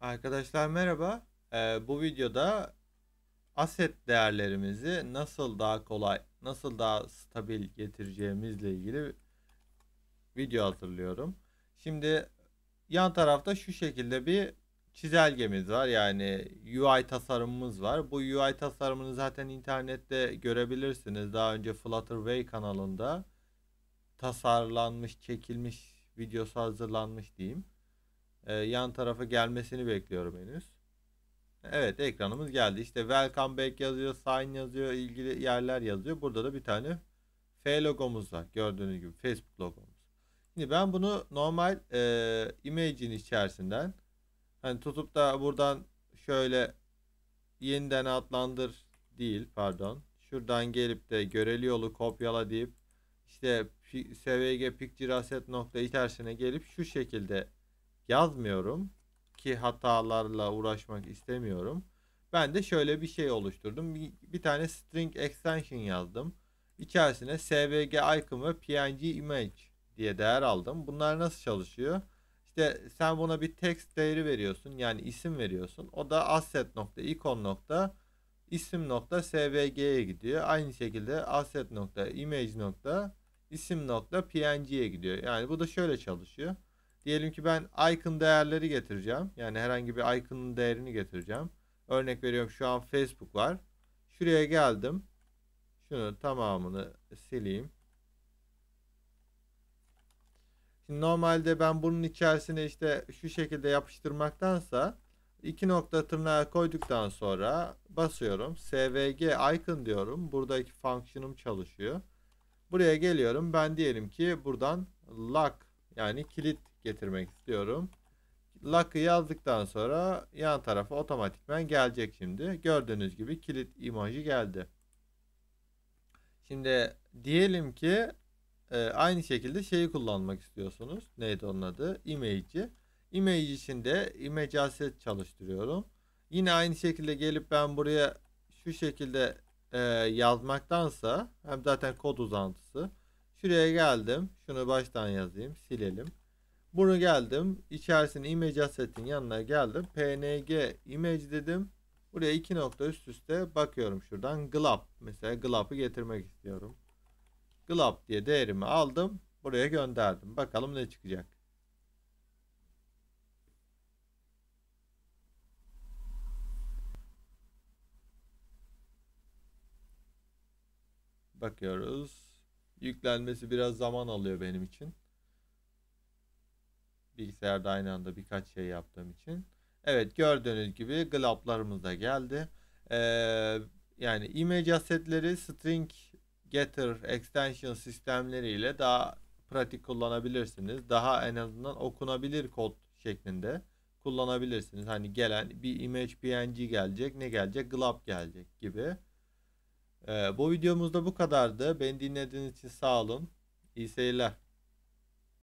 Arkadaşlar merhaba. Ee, bu videoda aset değerlerimizi nasıl daha kolay, nasıl daha stabil getireceğimizle ilgili video hazırlıyorum. Şimdi yan tarafta şu şekilde bir çizelgemiz var. Yani UI tasarımımız var. Bu UI tasarımını zaten internette görebilirsiniz. Daha önce Flutterwave kanalında tasarlanmış, çekilmiş videosu hazırlanmış diyeyim e, yan tarafa gelmesini bekliyorum henüz. Evet ekranımız geldi. İşte welcome back yazıyor, sign yazıyor, ilgili yerler yazıyor. Burada da bir tane F logomuz var. Gördüğünüz gibi Facebook logomuz. Şimdi ben bunu normal e, image'in içerisinden hani tutup da buradan şöyle yeniden adlandır değil pardon. Şuradan gelip de göreli yolu kopyala deyip işte svg picture nokta içerisine gelip şu şekilde yazmıyorum ki hatalarla uğraşmak istemiyorum. Ben de şöyle bir şey oluşturdum. Bir, bir tane string extension yazdım. İçerisine svg icon ve png image diye değer aldım. Bunlar nasıl çalışıyor? İşte sen buna bir text değeri veriyorsun. Yani isim veriyorsun. O da asset nokta icon nokta isim nokta svg'ye gidiyor. Aynı şekilde asset nokta image nokta isim nokta png'ye gidiyor. Yani bu da şöyle çalışıyor. Diyelim ki ben icon değerleri getireceğim. Yani herhangi bir icon'ın değerini getireceğim. Örnek veriyorum şu an Facebook var. Şuraya geldim. şunu tamamını sileyim. Şimdi normalde ben bunun içerisine işte şu şekilde yapıştırmaktansa iki nokta tırnağı koyduktan sonra basıyorum. SVG icon diyorum. Buradaki fonksiyonum çalışıyor. Buraya geliyorum. Ben diyelim ki buradan lock yani kilit getirmek istiyorum. Lock'ı yazdıktan sonra yan tarafa otomatikmen gelecek şimdi. Gördüğünüz gibi kilit imajı geldi. Şimdi diyelim ki e, aynı şekilde şeyi kullanmak istiyorsunuz. Neydi onun adı? Image'i. Image için de image asset çalıştırıyorum. Yine aynı şekilde gelip ben buraya şu şekilde e, yazmaktansa hem zaten kod uzantısı. Şuraya geldim. Şunu baştan yazayım. Silelim. Bunu geldim. İçerisine image asset'in yanına geldim. PNG image dedim. Buraya iki nokta üst üste bakıyorum şuradan. Glap. Mesela glap'ı getirmek istiyorum. Glap diye değerimi aldım. Buraya gönderdim. Bakalım ne çıkacak. Bakıyoruz. Yüklenmesi biraz zaman alıyor benim için. Bilgisayarda aynı anda birkaç şey yaptığım için. Evet gördüğünüz gibi globlarımız da geldi. Ee, yani image assetleri string getter extension sistemleriyle daha pratik kullanabilirsiniz. Daha en azından okunabilir kod şeklinde kullanabilirsiniz. Hani gelen bir image png gelecek, ne gelecek? glob gelecek gibi. Ee, bu videomuzda bu kadardı. Beni dinlediğiniz için sağ olun. İyi seyirler.